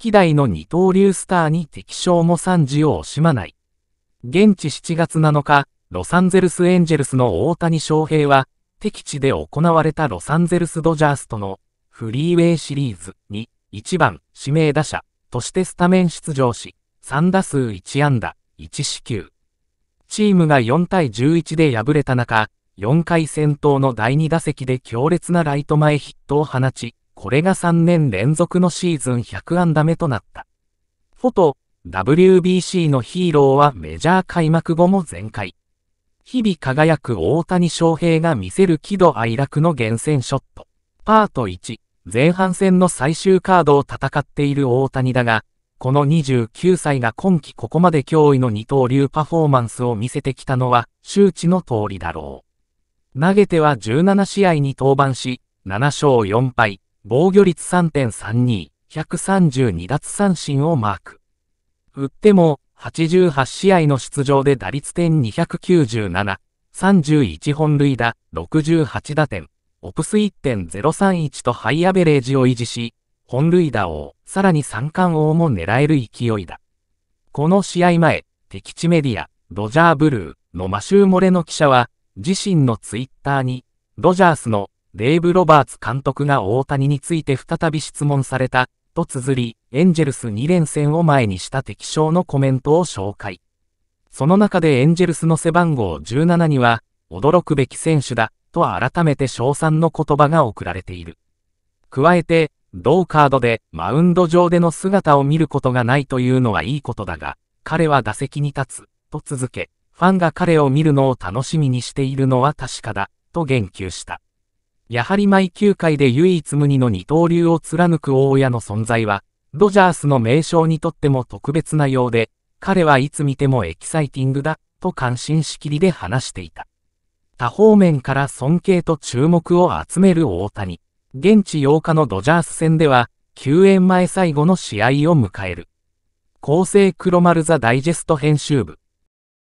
希代の二刀流スターに敵将も賛辞を惜しまない。現地7月7日、ロサンゼルスエンジェルスの大谷翔平は、敵地で行われたロサンゼルスドジャースとのフリーウェイシリーズに1番指名打者としてスタメン出場し、3打数1安打、1四球。チームが4対11で敗れた中、4回戦闘の第2打席で強烈なライト前ヒットを放ち、これが3年連続のシーズン100安打目となった。フォト、WBC のヒーローはメジャー開幕後も全開。日々輝く大谷翔平が見せる喜怒哀楽の厳選ショット。パート1、前半戦の最終カードを戦っている大谷だが、この29歳が今季ここまで脅威の二刀流パフォーマンスを見せてきたのは周知の通りだろう。投げては17試合に登板し、7勝4敗、防御率3.32、132奪三振をマーク。打っても、88試合の出場で打率点297、31本塁打、68打点、オプス1.031とハイアベレージを維持し、本塁打王、さらに三冠王も狙える勢いだ。この試合前、敵地メディア、ドジャーブルーのマシュー・モレの記者は、自身のツイッターに、ドジャースのデーブ・ロバーツ監督が大谷について再び質問された、と綴り、エンジェルス2連戦を前にした敵将のコメントを紹介。その中でエンジェルスの背番号17には、驚くべき選手だ、と改めて称賛の言葉が送られている。加えて、同カードでマウンド上での姿を見ることがないというのはいいことだが、彼は打席に立つ、と続け、ファンが彼を見るのを楽しみにしているのは確かだ、と言及した。やはり毎球界で唯一無二の二刀流を貫く大家の存在は、ドジャースの名称にとっても特別なようで、彼はいつ見てもエキサイティングだ、と感心しきりで話していた。多方面から尊敬と注目を集める大谷。現地8日のドジャース戦では、救援前最後の試合を迎える。厚生黒丸ザダイジェスト編集部。